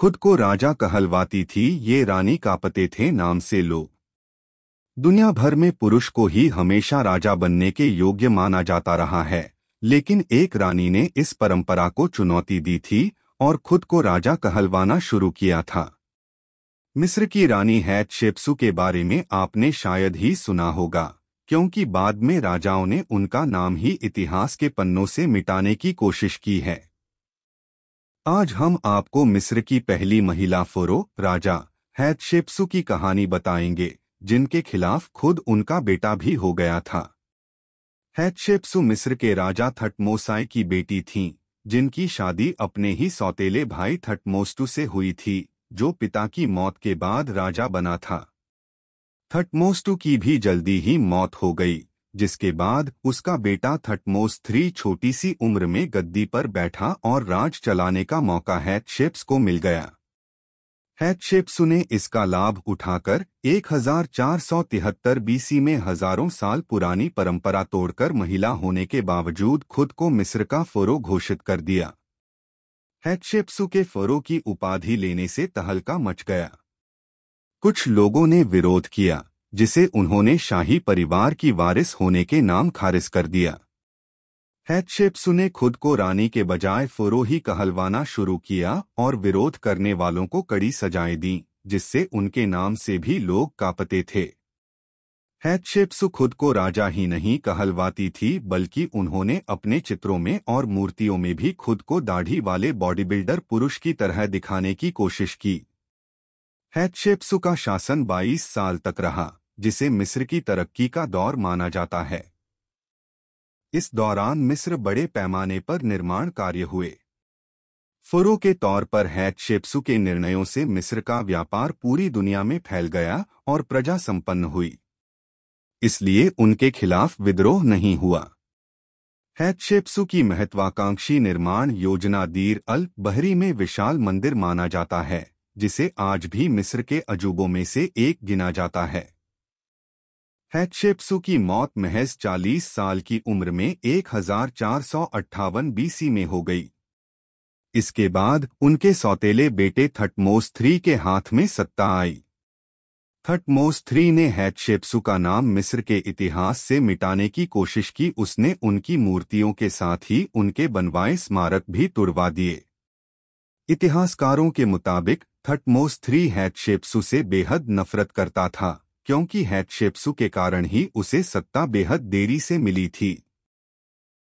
खुद को राजा कहलवाती थी ये रानी कापते थे नाम से लोग दुनिया भर में पुरुष को ही हमेशा राजा बनने के योग्य माना जाता रहा है लेकिन एक रानी ने इस परंपरा को चुनौती दी थी और खुद को राजा कहलवाना शुरू किया था मिस्र की रानी हैत शेप्सु के बारे में आपने शायद ही सुना होगा क्योंकि बाद में राजाओं ने उनका नाम ही इतिहास के पन्नों से मिटाने की कोशिश की है आज हम आपको मिस्र की पहली महिला फोरो राजा हैदशेपसु की कहानी बताएंगे जिनके खिलाफ खुद उनका बेटा भी हो गया था हैदशेपसु मिस्र के राजा थटमोसाई की बेटी थीं, जिनकी शादी अपने ही सौतेले भाई थटमोस्टू से हुई थी जो पिता की मौत के बाद राजा बना था थटमोस्टू की भी जल्दी ही मौत हो गई जिसके बाद उसका बेटा थटमोस थ्री छोटी सी उम्र में गद्दी पर बैठा और राज चलाने का मौका हैथशेप्स को मिल गया हैथशेप्स ने इसका लाभ उठाकर 1473 बीसी में हजारों साल पुरानी परंपरा तोड़कर महिला होने के बावजूद खुद को मिस्र का फोरो घोषित कर दिया हैथशेप्सु के फरो की उपाधि लेने से तहलका मच गया कुछ लोगों ने विरोध किया जिसे उन्होंने शाही परिवार की वारिस होने के नाम खारिज कर दिया हैतशेप्सु ने खुद को रानी के बजाय फुरोही कहलवाना शुरू किया और विरोध करने वालों को कड़ी सजाएं दी जिससे उनके नाम से भी लोग कांपते थे हैतशेप्सु खुद को राजा ही नहीं कहलवाती थी बल्कि उन्होंने अपने चित्रों में और मूर्तियों में भी खुद को दाढ़ी वाले बॉडी बिल्डर पुरुष की तरह दिखाने की कोशिश की हैतशेप्सु का शासन 22 साल तक रहा जिसे मिस्र की तरक्की का दौर माना जाता है इस दौरान मिस्र बड़े पैमाने पर निर्माण कार्य हुए फुरो के तौर पर हैत शेप्सु के निर्णयों से मिस्र का व्यापार पूरी दुनिया में फैल गया और प्रजा संपन्न हुई इसलिए उनके खिलाफ विद्रोह नहीं हुआ हैतशेप्सु की महत्वाकांक्षी निर्माण योजना दीर अल बहरी में विशाल मंदिर माना जाता है जिसे आज भी मिस्र के अजूबों में से एक गिना जाता है हैटशेप्सु की मौत महज 40 साल की उम्र में एक बीसी में हो गई इसके बाद उनके सौतेले बेटे थटमोस थ्री के हाथ में सत्ता आई थटमोस थ्री ने हैटशेप्सु का नाम मिस्र के इतिहास से मिटाने की कोशिश की उसने उनकी मूर्तियों के साथ ही उनके बनवाए स्मारक भी तुड़वा दिए इतिहासकारों के मुताबिक थटमोस थ्री हैटशेप्सु से बेहद नफरत करता था क्योंकि हैटशेप्सु के कारण ही उसे सत्ता बेहद देरी से मिली थी